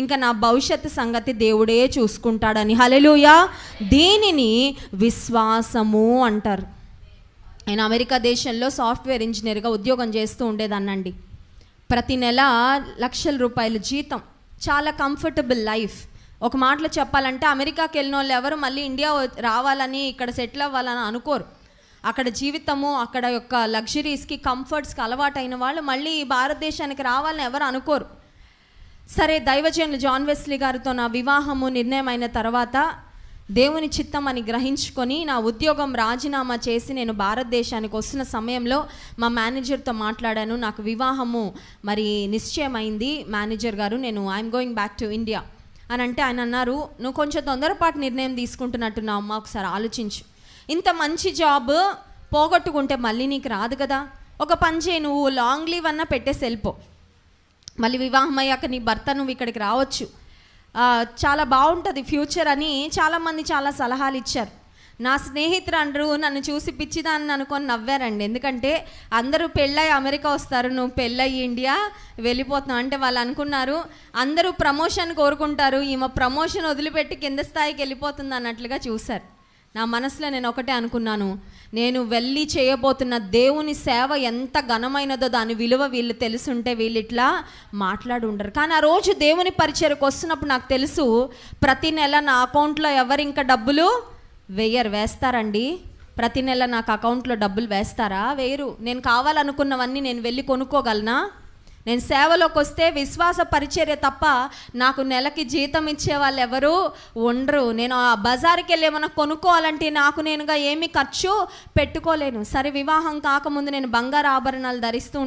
ఇంకా నా భవిష్యత్ సంగతి దేవుడే చూసుకుంటాడని హలెలుయా దీనిని విశ్వాసము అంటారు ఆయన అమెరికా దేశంలో సాఫ్ట్వేర్ ఇంజనీర్గా ఉద్యోగం చేస్తూ ఉండేదన్నండి ప్రతి నెల లక్షల రూపాయల జీతం చాలా కంఫర్టబుల్ లైఫ్ ఒక మాటలో చెప్పాలంటే అమెరికాకి వెళ్ళిన వాళ్ళు ఎవరు మళ్ళీ ఇండియా రావాలని ఇక్కడ సెటిల్ అవ్వాలని అనుకోరు అక్కడ జీవితము అక్కడ యొక్క లగ్జరీస్కి కంఫర్ట్స్కి అలవాటైన వాళ్ళు మళ్ళీ భారతదేశానికి రావాలని ఎవరు అనుకోరు సరే దైవజనులు జాన్ వెస్లీ గారితో నా వివాహము నిర్ణయం అయిన తర్వాత దేవుని చిత్తం అని గ్రహించుకొని నా ఉద్యోగం రాజీనామా చేసి నేను భారతదేశానికి వస్తున్న సమయంలో మా మేనేజర్తో మాట్లాడాను నాకు వివాహము మరి నిశ్చయమైంది మేనేజర్ గారు నేను I'm going back to India అని అంటే ఆయన అన్నారు నువ్వు కొంచెం తొందరపాటు నిర్ణయం తీసుకుంటున్నట్టున్నావు అమ్మ ఒకసారి ఆలోచించు ఇంత మంచి జాబ్ పోగొట్టుకుంటే మళ్ళీ నీకు రాదు కదా ఒక పని చేయి నువ్వు లాంగ్ లీవ్ అన్న పెట్టేసి వెళ్ళిపో మళ్ళీ వివాహం అయ్యాక నీ భర్త నువ్వు ఇక్కడికి రావచ్చు చాలా బాగుంటుంది ఫ్యూచర్ అని చాలామంది చాలా సలహాలు ఇచ్చారు నా స్నేహితులు అండ్రు నన్ను చూసి పిచ్చిదాన్ని అనుకొని నవ్వారండి ఎందుకంటే అందరూ పెళ్ళై అమెరికా వస్తారు నువ్వు పెళ్ళయి ఇండియా వెళ్ళిపోతున్నావు అంటే వాళ్ళు అనుకున్నారు అందరూ ప్రమోషన్ కోరుకుంటారు ఈమె ప్రమోషన్ వదిలిపెట్టి కింద స్థాయికి వెళ్ళిపోతుంది అన్నట్లుగా చూశారు నా మనసులో నేను ఒకటే అనుకున్నాను నేను వెళ్ళి చేయబోతున్న దేవుని సేవ ఎంత ఘనమైనదో దాని విలువ వీళ్ళు తెలుసుంటే వీళ్ళు ఇట్లా మాట్లాడుండరు కానీ ఆ రోజు దేవుని పరిచయకు వస్తున్నప్పుడు నాకు తెలుసు ప్రతి నెల నా అకౌంట్లో ఎవరు ఇంకా డబ్బులు వేయరు వేస్తారండి ప్రతి నెల నాకు అకౌంట్లో డబ్బులు వేస్తారా వేయరు నేను కావాలనుకున్నవన్నీ నేను వెళ్ళి కొనుక్కోగలనా నేను సేవలోకి వస్తే విశ్వాస పరిచర్య తప్ప నాకు నెలకి జీతం ఇచ్చే వాళ్ళు ఎవరు ఉండరు నేను ఆ బజార్కి వెళ్ళి ఏమైనా కొనుక్కోవాలంటే నాకు నేనుగా ఏమీ ఖర్చు పెట్టుకోలేను సరే వివాహం కాకముందు నేను బంగారు ఆభరణాలు ధరిస్తూ